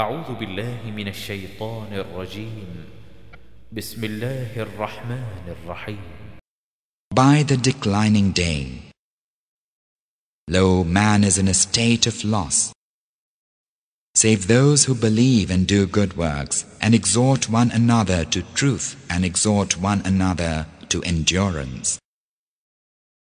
أعوذ بالله من الشيطان الرجيم بسم الله الرحمن الرحيم By the declining day Lo, man is in a state of loss Save those who believe and do good works and exhort one another to truth and exhort one another to endurance